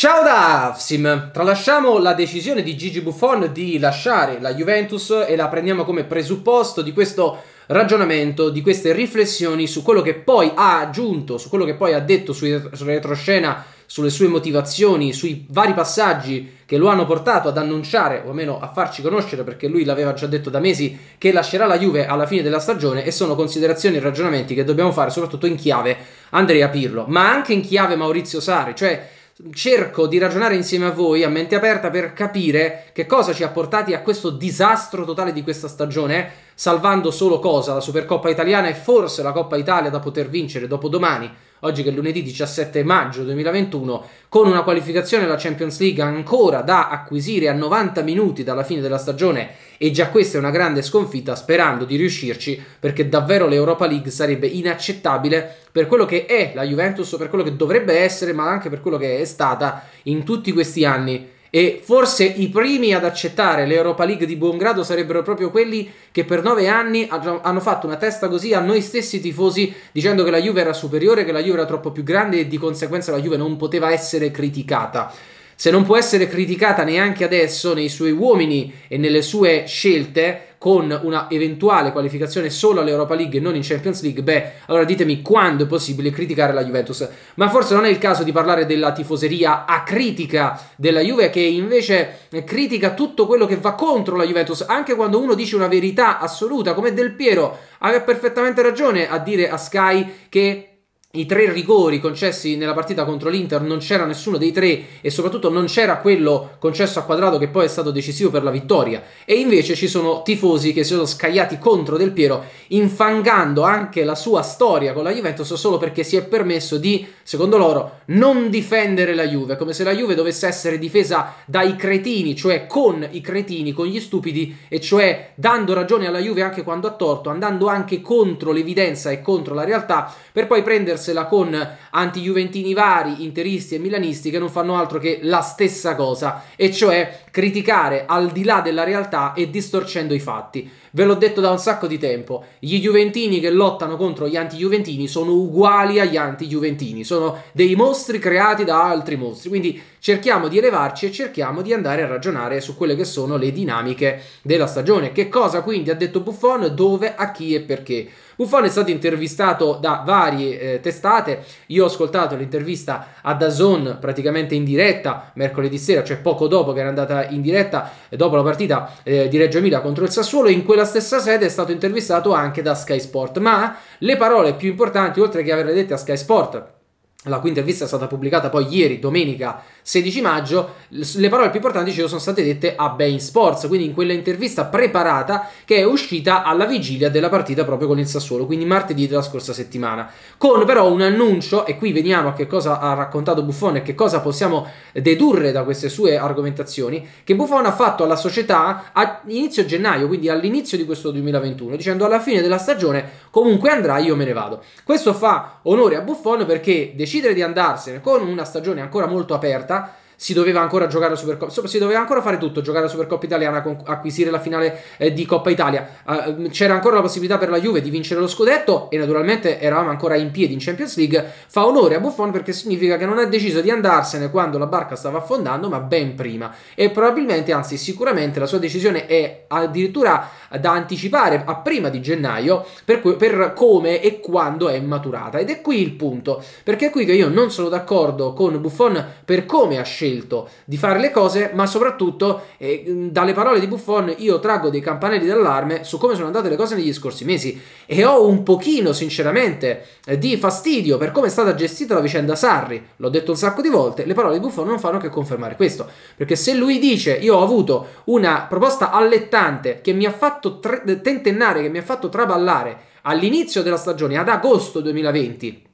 Ciao da Afsim! Tralasciamo la decisione di Gigi Buffon di lasciare la Juventus e la prendiamo come presupposto di questo ragionamento, di queste riflessioni su quello che poi ha aggiunto, su quello che poi ha detto sulla retroscena, sulle sue motivazioni, sui vari passaggi che lo hanno portato ad annunciare, o almeno a farci conoscere, perché lui l'aveva già detto da mesi, che lascerà la Juve alla fine della stagione e sono considerazioni e ragionamenti che dobbiamo fare soprattutto in chiave Andrea Pirlo, ma anche in chiave Maurizio Sari, cioè cerco di ragionare insieme a voi a mente aperta per capire che cosa ci ha portati a questo disastro totale di questa stagione, salvando solo cosa, la Supercoppa italiana e forse la Coppa Italia da poter vincere dopo domani oggi che è lunedì 17 maggio 2021, con una qualificazione alla Champions League ancora da acquisire a 90 minuti dalla fine della stagione e già questa è una grande sconfitta sperando di riuscirci perché davvero l'Europa League sarebbe inaccettabile per quello che è la Juventus, per quello che dovrebbe essere, ma anche per quello che è stata in tutti questi anni e forse i primi ad accettare l'Europa League di buon grado sarebbero proprio quelli che per nove anni hanno fatto una testa così a noi stessi tifosi dicendo che la Juve era superiore, che la Juve era troppo più grande e di conseguenza la Juve non poteva essere criticata. Se non può essere criticata neanche adesso nei suoi uomini e nelle sue scelte, con una eventuale qualificazione solo all'Europa League e non in Champions League, beh, allora ditemi quando è possibile criticare la Juventus. Ma forse non è il caso di parlare della tifoseria a critica della Juve che invece critica tutto quello che va contro la Juventus, anche quando uno dice una verità assoluta, come Del Piero aveva perfettamente ragione a dire a Sky che i tre rigori concessi nella partita contro l'Inter non c'era nessuno dei tre e soprattutto non c'era quello concesso a quadrato che poi è stato decisivo per la vittoria e invece ci sono tifosi che si sono scagliati contro Del Piero infangando anche la sua storia con la Juventus solo perché si è permesso di, secondo loro, non difendere la Juve, come se la Juve dovesse essere difesa dai cretini, cioè con i cretini, con gli stupidi e cioè dando ragione alla Juve anche quando ha torto, andando anche contro l'evidenza e contro la realtà per poi prendere viversela con anti-juventini vari, interisti e milanisti che non fanno altro che la stessa cosa, e cioè criticare al di là della realtà e distorcendo i fatti. Ve l'ho detto da un sacco di tempo, gli Juventini che lottano contro gli anti-Juventini sono uguali agli anti-Juventini, sono dei mostri creati da altri mostri, quindi cerchiamo di elevarci e cerchiamo di andare a ragionare su quelle che sono le dinamiche della stagione. Che cosa quindi ha detto Buffon, dove, a chi e perché? Buffon è stato intervistato da varie eh, testate, io ho ascoltato l'intervista a Dazon praticamente in diretta mercoledì sera, cioè poco dopo che era andata in diretta, eh, dopo la partita eh, di Reggio Emilia contro il Sassuolo, in quella stessa sede è stato intervistato anche da Sky Sport, ma le parole più importanti, oltre che averle dette a Sky Sport, la cui intervista è stata pubblicata poi ieri, domenica 16 maggio, le parole più importanti ci cioè, sono state dette a Bain Sports, quindi in quella intervista preparata che è uscita alla vigilia della partita proprio con il Sassuolo, quindi martedì della scorsa settimana. Con però un annuncio, e qui veniamo a che cosa ha raccontato Buffon e che cosa possiamo dedurre da queste sue argomentazioni, che Buffon ha fatto alla società a inizio gennaio, quindi all'inizio di questo 2021, dicendo alla fine della stagione comunque andrà io me ne vado. Questo fa onore a Buffon perché decidere di andarsene con una stagione ancora molto aperta tá? si doveva ancora giocare la Supercoppa, insomma si doveva ancora fare tutto, giocare la Supercoppa italiana, acquisire la finale eh, di Coppa Italia, uh, c'era ancora la possibilità per la Juve di vincere lo scudetto e naturalmente eravamo ancora in piedi in Champions League, fa onore a Buffon perché significa che non ha deciso di andarsene quando la barca stava affondando, ma ben prima e probabilmente, anzi sicuramente la sua decisione è addirittura da anticipare a prima di gennaio per, per come e quando è maturata ed è qui il punto, perché è qui che io non sono d'accordo con Buffon per come ha scelto scelto di fare le cose, ma soprattutto eh, mm, dalle parole di Buffon io traggo dei campanelli d'allarme su come sono andate le cose negli scorsi mesi e ho un pochino, sinceramente, eh, di fastidio per come è stata gestita la vicenda Sarri. L'ho detto un sacco di volte, le parole di Buffon non fanno che confermare questo, perché se lui dice io ho avuto una proposta allettante che mi ha fatto tre- tentennare, che mi ha fatto traballare all'inizio della stagione, ad agosto 2020,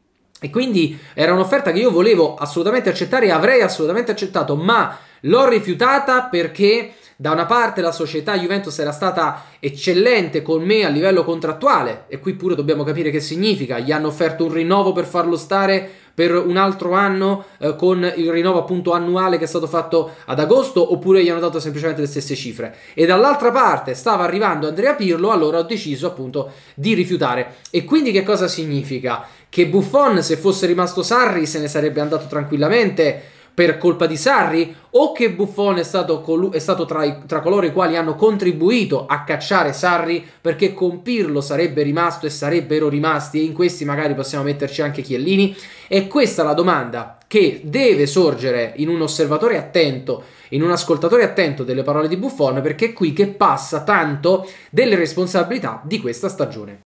e quindi era un'offerta che io volevo assolutamente accettare e avrei assolutamente accettato, ma l'ho rifiutata perché da una parte la società Juventus era stata eccellente con me a livello contrattuale e qui pure dobbiamo capire che significa, gli hanno offerto un rinnovo per farlo stare per un altro anno eh, con il rinnovo appunto annuale che è stato fatto ad agosto oppure gli hanno dato semplicemente le stesse cifre e dall'altra parte stava arrivando Andrea Pirlo allora ho deciso appunto di rifiutare e quindi che cosa significa? Che Buffon se fosse rimasto Sarri se ne sarebbe andato tranquillamente per colpa di Sarri o che Buffon è stato, colu- è stato tra, i- tra coloro i quali hanno contribuito a cacciare Sarri perché con Pirlo sarebbe rimasto e sarebbero rimasti e in questi magari possiamo metterci anche Chiellini? E questa è la domanda che deve sorgere in un osservatore attento, in un ascoltatore attento delle parole di Buffon perché è qui che passa tanto delle responsabilità di questa stagione.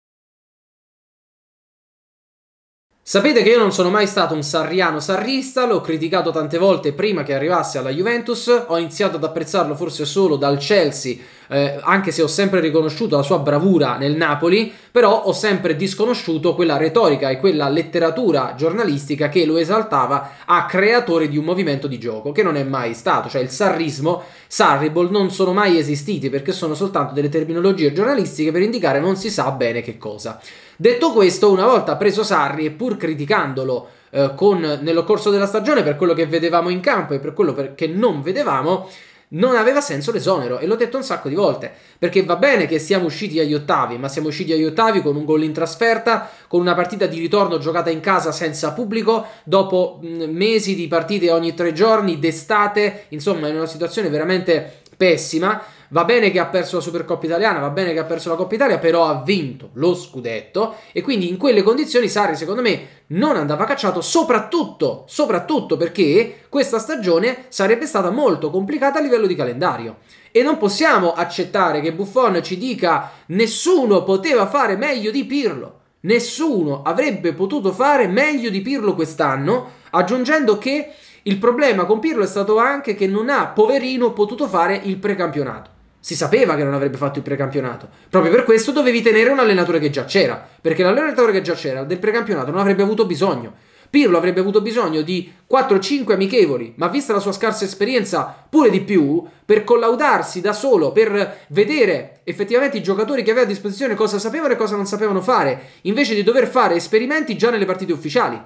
Sapete che io non sono mai stato un sarriano sarrista, l'ho criticato tante volte prima che arrivasse alla Juventus, ho iniziato ad apprezzarlo forse solo dal Chelsea, eh, anche se ho sempre riconosciuto la sua bravura nel Napoli, però ho sempre disconosciuto quella retorica e quella letteratura giornalistica che lo esaltava a creatore di un movimento di gioco, che non è mai stato, cioè il sarrismo, sarribol non sono mai esistiti perché sono soltanto delle terminologie giornalistiche per indicare non si sa bene che cosa. Detto questo, una volta preso Sarri e pur criticandolo eh, con, nello corso della stagione per quello che vedevamo in campo e per quello per, che non vedevamo, non aveva senso l'esonero e l'ho detto un sacco di volte perché va bene che siamo usciti agli ottavi ma siamo usciti agli ottavi con un gol in trasferta con una partita di ritorno giocata in casa senza pubblico dopo mesi di partite ogni tre giorni d'estate insomma in una situazione veramente pessima Va bene che ha perso la Supercoppa italiana, va bene che ha perso la Coppa Italia, però ha vinto lo scudetto e quindi in quelle condizioni Sarri secondo me non andava cacciato, soprattutto, soprattutto perché questa stagione sarebbe stata molto complicata a livello di calendario. E non possiamo accettare che Buffon ci dica nessuno poteva fare meglio di Pirlo. Nessuno avrebbe potuto fare meglio di Pirlo quest'anno, aggiungendo che il problema con Pirlo è stato anche che non ha, poverino, potuto fare il precampionato. Si sapeva che non avrebbe fatto il precampionato. Proprio per questo dovevi tenere un allenatore che già c'era, perché l'allenatore che già c'era del precampionato non avrebbe avuto bisogno. Pirlo avrebbe avuto bisogno di 4-5 amichevoli, ma vista la sua scarsa esperienza, pure di più, per collaudarsi da solo, per vedere effettivamente i giocatori che aveva a disposizione cosa sapevano e cosa non sapevano fare, invece di dover fare esperimenti già nelle partite ufficiali,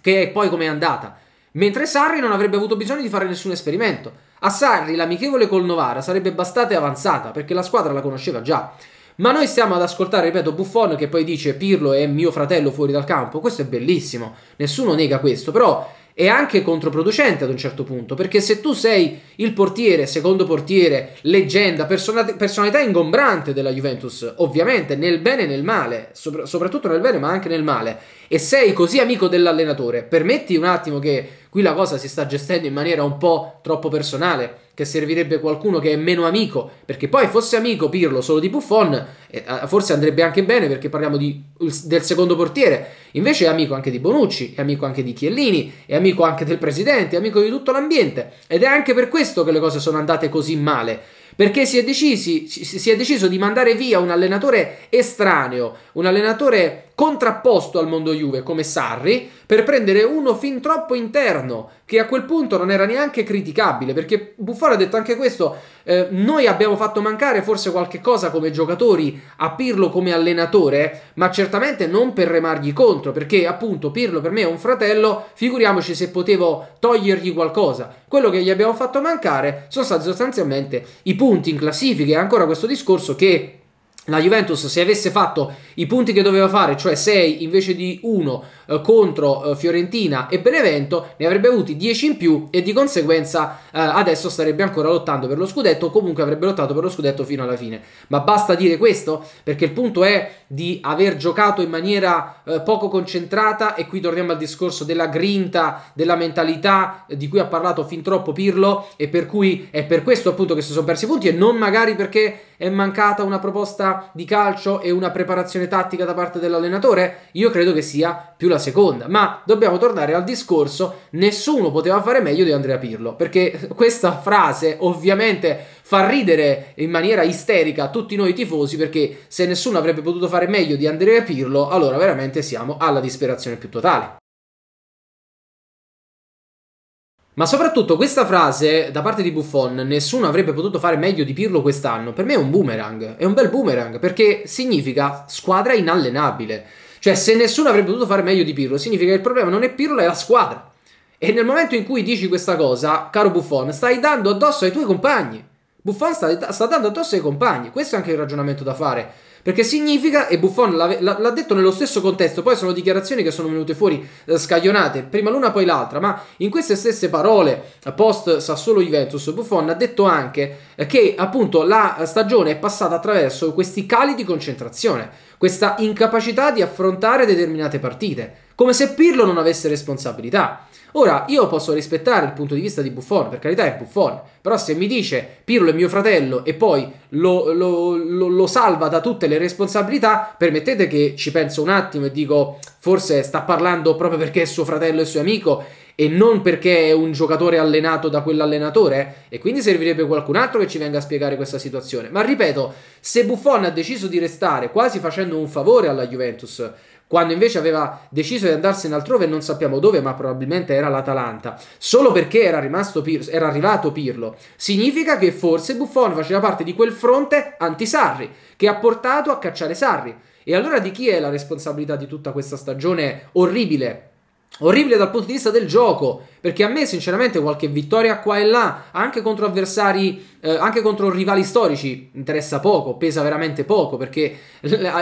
che è poi come è andata mentre Sarri non avrebbe avuto bisogno di fare nessun esperimento. A Sarri l'amichevole col Novara sarebbe bastata e avanzata, perché la squadra la conosceva già. Ma noi stiamo ad ascoltare, ripeto, Buffon che poi dice Pirlo è mio fratello fuori dal campo. Questo è bellissimo, nessuno nega questo, però è anche controproducente ad un certo punto, perché se tu sei il portiere, secondo portiere, leggenda, personalità ingombrante della Juventus, ovviamente nel bene e nel male, sopra soprattutto nel bene ma anche nel male, e sei così amico dell'allenatore, permetti un attimo che Qui la cosa si sta gestendo in maniera un po' troppo personale, che servirebbe qualcuno che è meno amico, perché poi fosse amico Pirlo solo di Buffon, eh, forse andrebbe anche bene perché parliamo di, del secondo portiere, invece è amico anche di Bonucci, è amico anche di Chiellini, è amico anche del presidente, è amico di tutto l'ambiente ed è anche per questo che le cose sono andate così male perché si è, decisi, si è, deciso di mandare via un allenatore estraneo, un allenatore contrapposto al mondo Juve come Sarri per prendere uno fin troppo interno che a quel punto non era neanche criticabile perché Buffon ha detto anche questo eh, noi abbiamo fatto mancare forse qualche cosa come giocatori a Pirlo come allenatore ma certamente non per remargli contro perché appunto Pirlo per me è un fratello figuriamoci se potevo togliergli qualcosa quello che gli abbiamo fatto mancare sono stati sostanzialmente i punti in classifica e ancora questo discorso che la Juventus se avesse fatto i punti che doveva fare, cioè 6 invece di 1 eh, contro eh, Fiorentina e Benevento, ne avrebbe avuti 10 in più e di conseguenza eh, adesso starebbe ancora lottando per lo scudetto, o comunque avrebbe lottato per lo scudetto fino alla fine. Ma basta dire questo perché il punto è di aver giocato in maniera eh, poco concentrata e qui torniamo al discorso della grinta, della mentalità eh, di cui ha parlato fin troppo Pirlo e per cui è per questo appunto che si sono persi i punti e non magari perché è mancata una proposta di calcio e una preparazione tattica da parte dell'allenatore? Io credo che sia più la seconda. Ma dobbiamo tornare al discorso: nessuno poteva fare meglio di Andrea Pirlo. Perché questa frase ovviamente fa ridere in maniera isterica tutti noi tifosi. Perché se nessuno avrebbe potuto fare meglio di Andrea Pirlo, allora veramente siamo alla disperazione più totale. Ma soprattutto questa frase da parte di Buffon, nessuno avrebbe potuto fare meglio di Pirlo quest'anno, per me è un boomerang, è un bel boomerang perché significa squadra inallenabile. Cioè, se nessuno avrebbe potuto fare meglio di Pirlo, significa che il problema non è Pirlo, è la squadra. E nel momento in cui dici questa cosa, caro Buffon, stai dando addosso ai tuoi compagni. Buffon sta, sta dando addosso ai compagni. Questo è anche il ragionamento da fare. Perché significa, e Buffon l'ha, detto nello stesso contesto, poi sono dichiarazioni che sono venute fuori eh, scaglionate, prima l'una poi l'altra, ma in queste stesse parole eh, post Sassuolo Juventus, Buffon ha detto anche eh, che appunto la stagione è passata attraverso questi cali di concentrazione questa incapacità di affrontare determinate partite, come se Pirlo non avesse responsabilità. Ora, io posso rispettare il punto di vista di Buffon, per carità è Buffon, però se mi dice Pirlo è mio fratello e poi lo, lo, lo, lo salva da tutte le responsabilità, permettete che ci penso un attimo e dico forse sta parlando proprio perché è suo fratello e suo amico e non perché è un giocatore allenato da quell'allenatore e quindi servirebbe qualcun altro che ci venga a spiegare questa situazione. Ma ripeto, se Buffon ha deciso di restare quasi facendo un favore alla Juventus quando invece aveva deciso di andarsene altrove non sappiamo dove, ma probabilmente era l'Atalanta, solo perché era, Pirlo, era, arrivato Pirlo. Significa che forse Buffon faceva parte di quel fronte anti-Sarri, che ha portato a cacciare Sarri. E allora di chi è la responsabilità di tutta questa stagione orribile Orribile dal punto di vista del gioco, perché a me sinceramente qualche vittoria qua e là, anche contro avversari, eh, anche contro rivali storici, interessa poco, pesa veramente poco, perché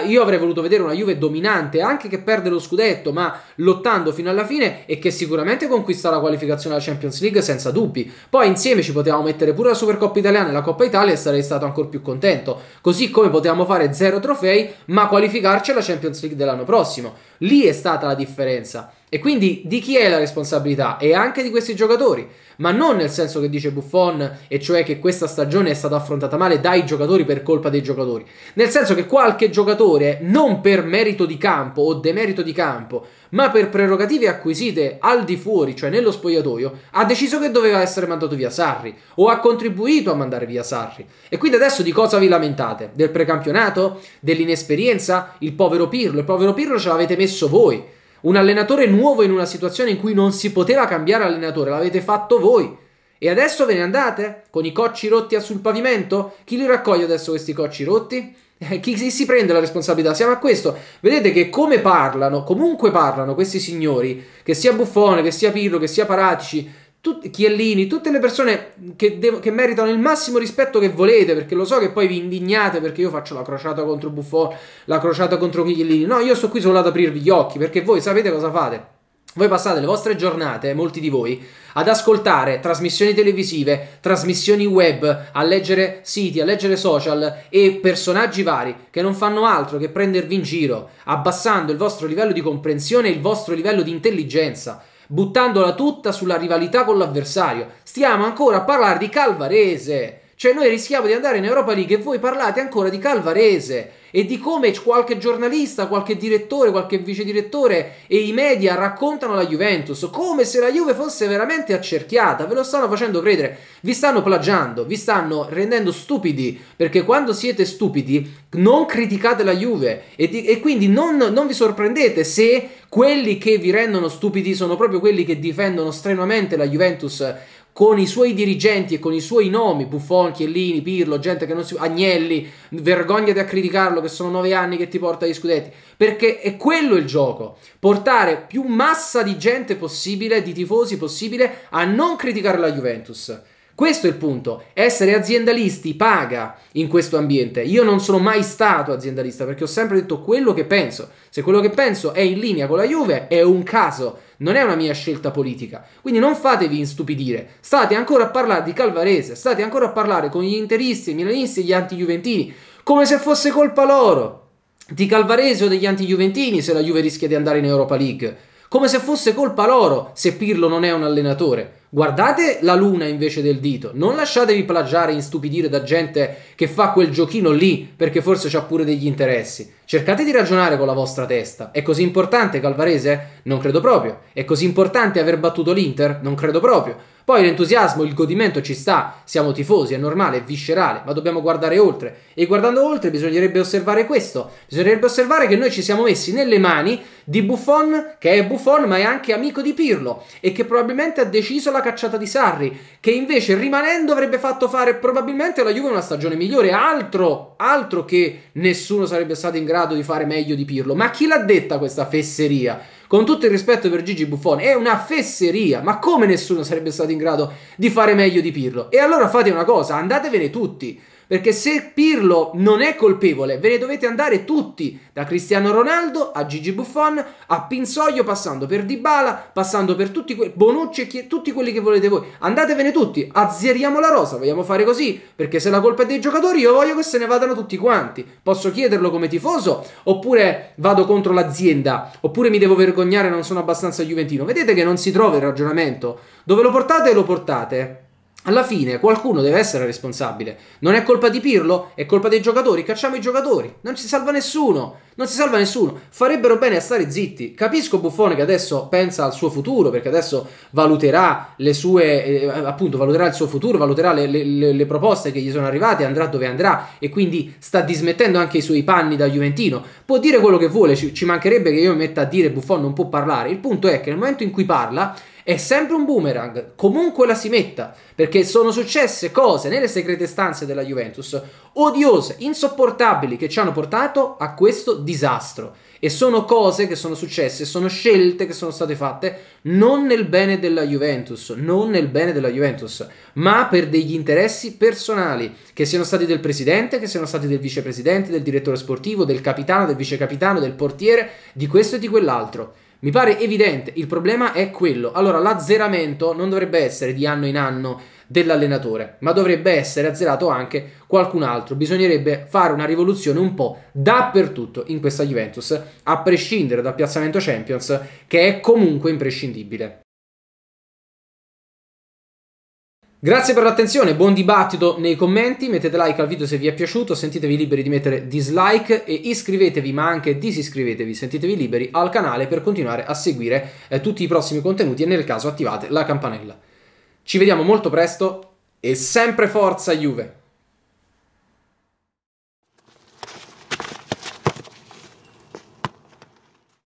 io avrei voluto vedere una Juve dominante, anche che perde lo scudetto, ma lottando fino alla fine e che sicuramente conquista la qualificazione alla Champions League senza dubbi. Poi insieme ci potevamo mettere pure la Supercoppa italiana e la Coppa Italia e sarei stato ancora più contento, così come potevamo fare zero trofei, ma qualificarci alla Champions League dell'anno prossimo. Lì è stata la differenza. E quindi di chi è la responsabilità? E anche di questi giocatori, ma non nel senso che dice Buffon, e cioè che questa stagione è stata affrontata male dai giocatori per colpa dei giocatori. Nel senso che qualche giocatore, non per merito di campo o demerito di campo, ma per prerogative acquisite al di fuori, cioè nello spogliatoio, ha deciso che doveva essere mandato via Sarri o ha contribuito a mandare via Sarri. E quindi adesso di cosa vi lamentate? Del precampionato? Dell'inesperienza? Il povero Pirlo? Il povero Pirlo ce l'avete messo voi un allenatore nuovo in una situazione in cui non si poteva cambiare allenatore, l'avete fatto voi. E adesso ve ne andate? Con i cocci rotti sul pavimento? Chi li raccoglie adesso questi cocci rotti? Eh, chi si prende la responsabilità? Siamo a questo. Vedete che come parlano, comunque parlano questi signori, che sia Buffone, che sia Pirlo, che sia Paratici, tut- Chiellini, tutte le persone che, de- che, meritano il massimo rispetto che volete, perché lo so che poi vi indignate perché io faccio la crociata contro Buffon, la crociata contro Chiellini. No, io sto qui solo ad aprirvi gli occhi, perché voi sapete cosa fate. Voi passate le vostre giornate, molti di voi, ad ascoltare trasmissioni televisive, trasmissioni web, a leggere siti, a leggere social e personaggi vari che non fanno altro che prendervi in giro, abbassando il vostro livello di comprensione e il vostro livello di intelligenza buttandola tutta sulla rivalità con l'avversario. Stiamo ancora a parlare di Calvarese cioè noi rischiamo di andare in Europa League e voi parlate ancora di Calvarese e di come qualche giornalista, qualche direttore, qualche vice direttore e i media raccontano la Juventus, come se la Juve fosse veramente accerchiata, ve lo stanno facendo credere, vi stanno plagiando, vi stanno rendendo stupidi, perché quando siete stupidi non criticate la Juve e, di, e quindi non, non vi sorprendete se quelli che vi rendono stupidi sono proprio quelli che difendono strenuamente la Juventus con i suoi dirigenti e con i suoi nomi, Buffon, Chiellini, Pirlo, gente che non si... Agnelli, vergognati a criticarlo che sono nove anni che ti porta gli scudetti, perché è quello il gioco, portare più massa di gente possibile, di tifosi possibile, a non criticare la Juventus. Questo è il punto. Essere aziendalisti paga in questo ambiente. Io non sono mai stato aziendalista perché ho sempre detto quello che penso. Se quello che penso è in linea con la Juve è un caso non è una mia scelta politica. Quindi non fatevi instupidire. State ancora a parlare di Calvarese, state ancora a parlare con gli interisti, i milanisti e gli anti-juventini, come se fosse colpa loro di Calvarese o degli anti-juventini se la Juve rischia di andare in Europa League. Come se fosse colpa loro se Pirlo non è un allenatore. Guardate la luna invece del dito, non lasciatevi plagiare e instupidire da gente che fa quel giochino lì perché forse ha pure degli interessi. Cercate di ragionare con la vostra testa. È così importante Calvarese? Non credo proprio. È così importante aver battuto l'Inter? Non credo proprio. Poi l'entusiasmo, il godimento ci sta, siamo tifosi, è normale, è viscerale, ma dobbiamo guardare oltre. E guardando oltre bisognerebbe osservare questo, bisognerebbe osservare che noi ci siamo messi nelle mani di Buffon, che è Buffon ma è anche amico di Pirlo, e che probabilmente ha deciso la cacciata di Sarri, che invece rimanendo avrebbe fatto fare probabilmente alla Juve una stagione migliore, altro, altro che nessuno sarebbe stato in grado grado di fare meglio di Pirlo. Ma chi l'ha detta questa fesseria? Con tutto il rispetto per Gigi Buffone, è una fesseria. Ma come nessuno sarebbe stato in grado di fare meglio di Pirlo? E allora fate una cosa, andatevene tutti. Perché se Pirlo non è colpevole, ve ne dovete andare tutti, da Cristiano Ronaldo a Gigi Buffon, a Pinsoglio, passando per Dybala, passando per tutti que- Bonucci e tutti quelli che volete voi. Andatevene tutti, azzeriamo la rosa, vogliamo fare così, perché se la colpa è dei giocatori io voglio che se ne vadano tutti quanti. Posso chiederlo come tifoso, oppure vado contro l'azienda, oppure mi devo vergognare, non sono abbastanza giuventino. Vedete che non si trova il ragionamento. Dove lo portate, lo portate alla fine qualcuno deve essere responsabile. Non è colpa di Pirlo, è colpa dei giocatori. Cacciamo i giocatori. Non si salva nessuno. Non si salva nessuno. Farebbero bene a stare zitti. Capisco Buffone che adesso pensa al suo futuro, perché adesso valuterà le sue. Eh, appunto, valuterà il suo futuro, valuterà le, le, le, le, proposte che gli sono arrivate, andrà dove andrà. E quindi sta dismettendo anche i suoi panni da Juventino. Può dire quello che vuole, ci, ci mancherebbe che io mi metta a dire Buffon non può parlare. Il punto è che nel momento in cui parla è sempre un boomerang, comunque la si metta, perché sono successe cose nelle segrete stanze della Juventus odiose, insopportabili, che ci hanno portato a questo disastro. E sono cose che sono successe, sono scelte che sono state fatte non nel bene della Juventus, non nel bene della Juventus, ma per degli interessi personali, che siano stati del presidente, che siano stati del vicepresidente, del direttore sportivo, del capitano, del vicecapitano, del portiere, di questo e di quell'altro. Mi pare evidente, il problema è quello. Allora, l'azzeramento non dovrebbe essere di anno in anno dell'allenatore, ma dovrebbe essere azzerato anche qualcun altro. Bisognerebbe fare una rivoluzione un po' dappertutto in questa Juventus, a prescindere dal piazzamento Champions, che è comunque imprescindibile. Grazie per l'attenzione, buon dibattito nei commenti, mettete like al video se vi è piaciuto, sentitevi liberi di mettere dislike e iscrivetevi ma anche disiscrivetevi, sentitevi liberi al canale per continuare a seguire eh, tutti i prossimi contenuti e nel caso attivate la campanella. Ci vediamo molto presto e sempre forza Juve!